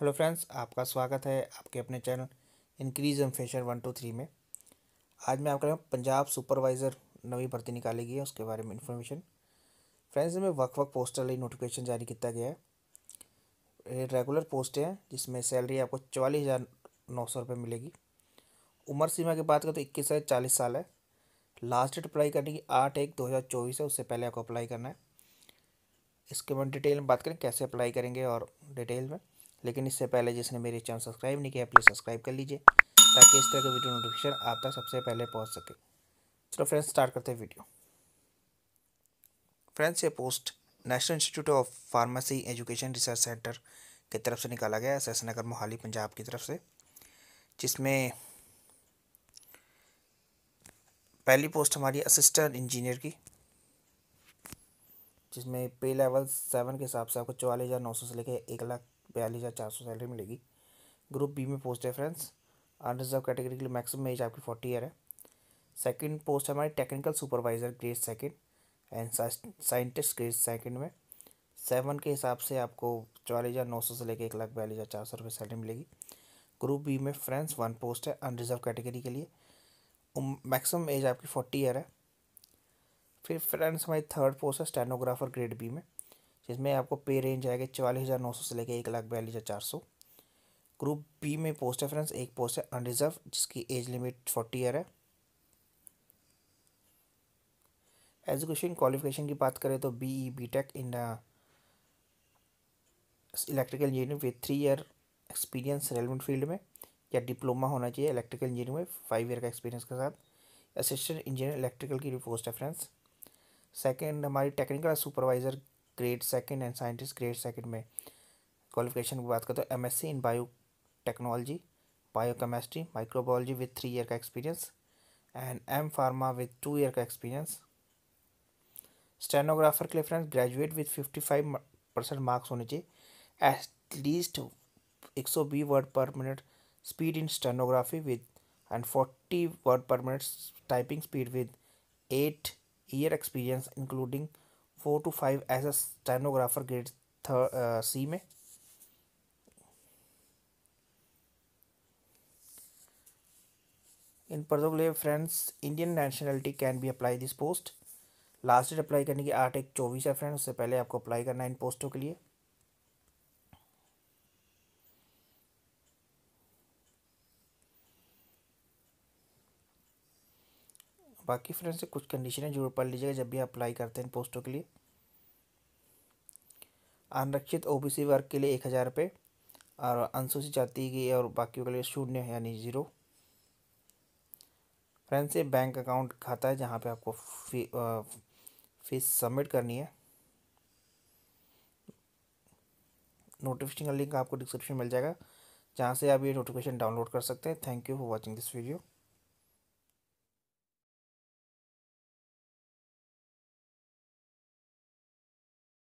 hello friends आपका स्वागत है आपके अपने चैनल इंक्रीज एम फेशर वन टू थ्री में आज मैं आपका पंजाब सुपरवाइज़र नवी भर्ती निकाली गई है उसके बारे में इन्फॉर्मेशन फ्रेंड्स में वक् वक् पोस्टर लिए नोटिफिकेशन जारी किया गया है रेगुलर पोस्ट है जिसमें सैलरी आपको चवालीस हज़ार नौ सौ रुपये मिलेगी उम्र सीमा की बात करें तो इक्कीस से चालीस साल है लास्ट डेट अप्लाई करने की आठ एक दो हज़ार चौबीस है उससे पहले आपको अप्लाई करना है इसके बाद डिटेल में बात करें कैसे अप्लाई करेंगे और डिटेल में लेकिन इससे पहले जिसने मेरे चैनल सब्सक्राइब नहीं किया प्लीज़ सब्सक्राइब कर लीजिए ताकि इस तरह का वीडियो नोटिफिकेशन आप तक सबसे पहले पहुँच सके चलो फ्रेंड्स स्टार्ट करते हैं वीडियो फ्रेंड्स ये post National Institute of Pharmacy Education Research Centre की तरफ से निकाला गया एस नगर मोहाली पंजाब की तरफ से जिसमें पहली पोस्ट हमारी असिस्टेंट इंजीनियर की जिसमें पे लेवल सेवन के हिसाब से आपको चौवालीस हज़ार नौ सौ से लेकर एक लाख बयालीस हज़ार चार सौ सैलरी मिलेगी ग्रुप बी में पोस्ट है फ्रेंड्स अनरिजर्व कैटेगरी के लिए मैक्सिमम एज आपकी फोर्टी ईयर है सेकंड पोस्ट है हमारी technical supervisor grade second and scientist grade second में सेवन के हिसाब से आपको चवालीस हज़ार नौ सौ से लेकर एक लाख बयालीस हज़ार चार सौ रुपये सैलरी मिलेगी ग्रुप बी में फ्रेंड्स वन पोस्ट है अनरिजर्व कैटेगरी के लिए मैक्सिमम एज आपकी फोर्टी ईयर है फिर फ्रेंड्स हमारी थर्ड पोस्ट है स्टेनोग्राफर ग्रेड बी में जिसमें आपको पे रेंज आएगा चवालीस हज़ार नौ सौ से लेकर एक लाख बयालीस हज़ार चार सौ ग्रुप बी में पोस्ट है फ्रेंड्स एक पोस्ट है अनरिजर्व जिसकी एज लिमिट फोर्टी ईयर है एजुकेशन क्वालिफिकेशन की बात करें तो B E B tech in electrical engineering with three year experience relevant field में या डिप्लोमा होना चाहिए इलेक्ट्रिकल इंजीनियरिंग में फाइव ईयर का एक्सपीरियंस के साथ असिस्टेंट इंजीनियर इलेक्ट्रिकल की भी पोस्ट है फ्रेंड्स सेकेंड हमारी technical supervisor grade second and scientist grade second में क्वालिफिकेशन की बात करते हैं MSc in biotechnology biochemistry microbiology with three year का experience and M pharma with two year का एक्सपीरियंस स्टेनोग्राफर के लिए friends graduate with fifty five percent marks होने चाहिए एटलीस्ट एक सौ बी word per minute speed in stenography with and forty word per minute typing speed with eight year experience including four two five as a stenographer grade third सी में इन पर्दों के लिए friends Indian nationality can be apply this post last date apply करने की आठ एक चौबीस है फ्रेंड्स उससे पहले आपको अप्लाई करना है इन पोस्टों के लिए बाकी फ्रेंड्स कुछ कंडीशनें जरूर पढ़ लीजिएगा जब भी अप्लाई करते हैं पोस्टों के लिए अनरक्षित ओबीसी वर्ग के लिए एक हज़ार रुपये और अनुसूचित जाति की और बाकियों के लिए शून्य यानी ज़ीरो फ्रेंड्स ये बैंक अकाउंट खाता है जहाँ पे आपको फी आ, फीस सबमिट करनी है नोटिफिकेशन का लिंक आपको डिस्क्रिप्शन मिल जाएगा जहाँ से आप ये नोटिफिकेशन डाउनलोड कर सकते हैं thank you for watching this video